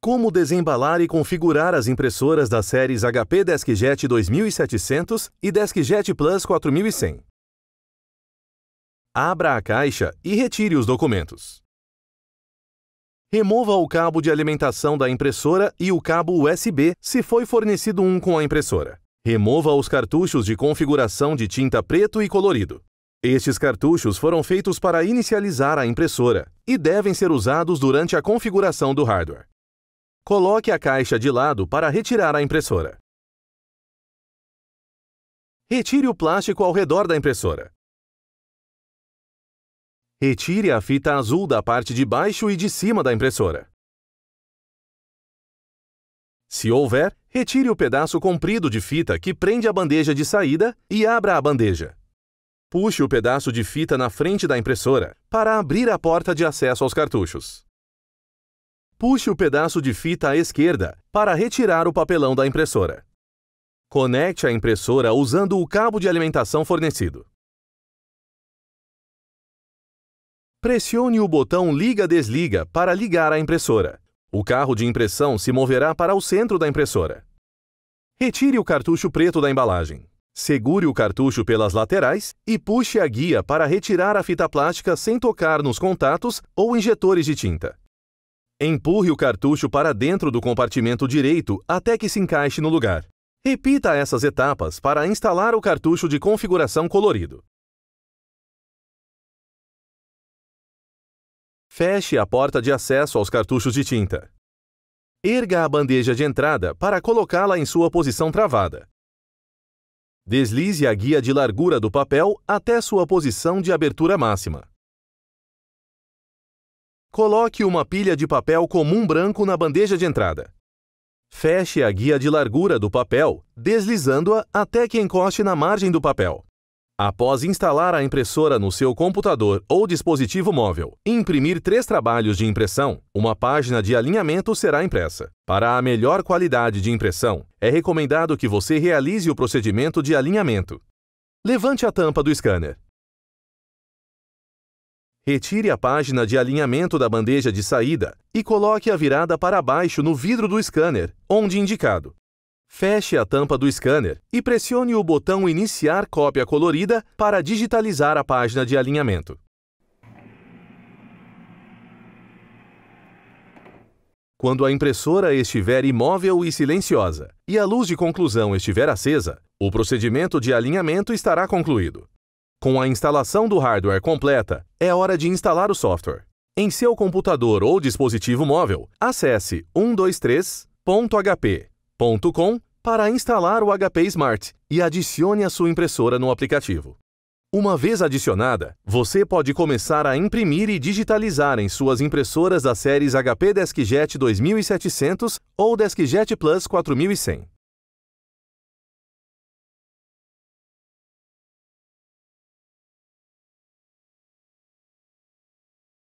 Como desembalar e configurar as impressoras das séries HP DeskJet 2700 e DeskJet Plus 4100. Abra a caixa e retire os documentos. Remova o cabo de alimentação da impressora e o cabo USB, se foi fornecido um com a impressora. Remova os cartuchos de configuração de tinta preto e colorido. Estes cartuchos foram feitos para inicializar a impressora e devem ser usados durante a configuração do hardware. Coloque a caixa de lado para retirar a impressora. Retire o plástico ao redor da impressora. Retire a fita azul da parte de baixo e de cima da impressora. Se houver, retire o pedaço comprido de fita que prende a bandeja de saída e abra a bandeja. Puxe o pedaço de fita na frente da impressora para abrir a porta de acesso aos cartuchos. Puxe o pedaço de fita à esquerda para retirar o papelão da impressora. Conecte a impressora usando o cabo de alimentação fornecido. Pressione o botão liga-desliga para ligar a impressora. O carro de impressão se moverá para o centro da impressora. Retire o cartucho preto da embalagem. Segure o cartucho pelas laterais e puxe a guia para retirar a fita plástica sem tocar nos contatos ou injetores de tinta. Empurre o cartucho para dentro do compartimento direito até que se encaixe no lugar. Repita essas etapas para instalar o cartucho de configuração colorido. Feche a porta de acesso aos cartuchos de tinta. Erga a bandeja de entrada para colocá-la em sua posição travada. Deslize a guia de largura do papel até sua posição de abertura máxima. Coloque uma pilha de papel comum branco na bandeja de entrada. Feche a guia de largura do papel, deslizando-a até que encoste na margem do papel. Após instalar a impressora no seu computador ou dispositivo móvel e imprimir três trabalhos de impressão, uma página de alinhamento será impressa. Para a melhor qualidade de impressão, é recomendado que você realize o procedimento de alinhamento. Levante a tampa do scanner. Retire a página de alinhamento da bandeja de saída e coloque-a virada para baixo no vidro do scanner, onde indicado. Feche a tampa do scanner e pressione o botão Iniciar cópia colorida para digitalizar a página de alinhamento. Quando a impressora estiver imóvel e silenciosa e a luz de conclusão estiver acesa, o procedimento de alinhamento estará concluído. Com a instalação do hardware completa, é hora de instalar o software. Em seu computador ou dispositivo móvel, acesse 123.hp.com para instalar o HP Smart e adicione a sua impressora no aplicativo. Uma vez adicionada, você pode começar a imprimir e digitalizar em suas impressoras as séries HP DeskJet 2700 ou DeskJet Plus 4100.